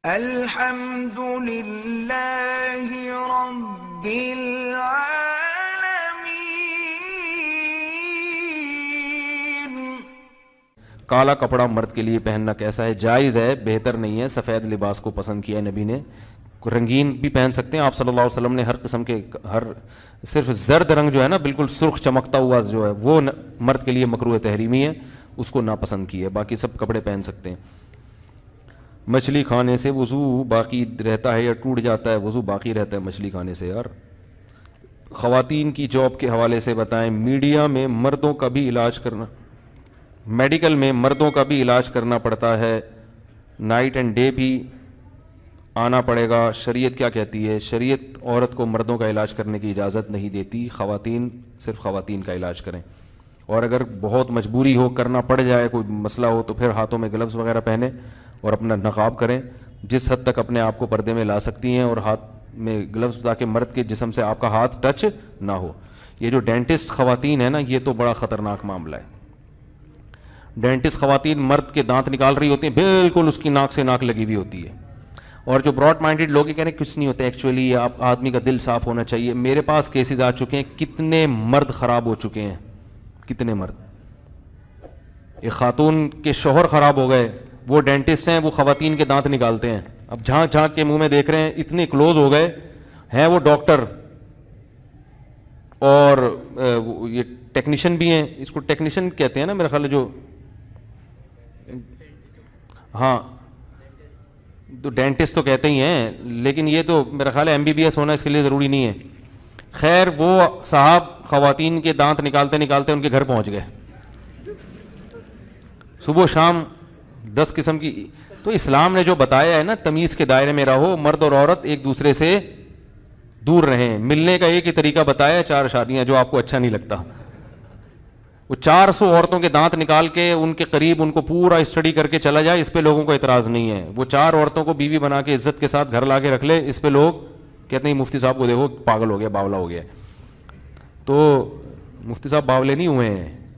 الحمد لله رب العالمين काला कपड़ा मर्द के लिए पहनना कैसा है जायज़ है बेहतर नहीं है सफ़ेद लिबास को पसंद किया नबी ने रंगीन भी पहन सकते हैं आप सल्लल्लाहु अलैहि वसल्लम ने हर किस्म के हर सिर्फ जर्द रंग जो है ना बिल्कुल सुर्ख चमकता हुआ जो है वो न, मर्द के लिए मकरू तहरीमी है उसको नापसंद की है बाकी सब कपड़े पहन सकते हैं मछली खाने से वज़ू बाकी रहता है या टूट जाता है वज़ू बाकी रहता है मछली खाने से यार ख़वातीन की जॉब के हवाले से बताएं मीडिया में मर्दों का भी इलाज करना मेडिकल में मर्दों का भी इलाज करना पड़ता है नाइट एंड डे भी आना पड़ेगा शरीयत क्या कहती है शरीयत औरत को मर्दों का इलाज करने की इजाज़त नहीं देती ख़वातीन सिर्फ ख़वातीन का इलाज करें और अगर बहुत मजबूरी हो करना पड़ जाए कोई मसला हो तो फिर हाथों में ग्लव्स वगैरह पहने और अपना नकाब करें जिस हद तक अपने आप को पर्दे में ला सकती हैं और हाथ में ग्लव्स ताकि मर्द के जिसम से आपका हाथ टच ना हो ये जो डेंटिस्ट ख़वातीन है ना ये तो बड़ा ख़तरनाक मामला है डेंटिस्ट खातन मर्द के दांत निकाल रही होती हैं बिल्कुल उसकी नाक से नाक लगी हुई होती है और जो ब्रॉड माइंडेड लोग कह रहे हैं कुछ नहीं होता एक्चुअली आप आदमी का दिल साफ़ होना चाहिए मेरे पास केसेस आ चुके हैं कितने मर्द ख़राब हो चुके हैं कितने मर्द एक खातून के शोहर ख़राब हो गए वो डेंटिस्ट हैं वो खातन के दांत निकालते हैं अब झांक झांक के मुंह में देख रहे हैं इतने क्लोज हो गए हैं वो डॉक्टर और ये टेक्नीशियन भी हैं इसको टेक्नीशियन कहते हैं ना मेरा ख्याल जो हाँ तो डेंटिस्ट तो कहते ही हैं लेकिन ये तो मेरा ख्याल एम एमबीबीएस होना इसके लिए ज़रूरी नहीं है खैर वो साहब खातन के दांत निकालते निकालते उनके घर पहुँच गए सुबह शाम दस किस्म की तो इस्लाम ने जो बताया है ना तमीज़ के दायरे में रहो मर्द और औरत एक दूसरे से दूर रहें मिलने का एक ही तरीका बताया चार शादियां जो आपको अच्छा नहीं लगता वो चार सौ औरतों के दांत निकाल के उनके करीब उनको पूरा स्टडी करके चला जाए इस पर लोगों को इतराज़ नहीं है वो चार औरतों को बीवी बना के इज्जत के साथ घर ला के रख ले इस पर लोग कहते हैं मुफ्ती साहब को देखो पागल हो गया बावला हो गया तो मुफ्ती साहब बावले नहीं हुए हैं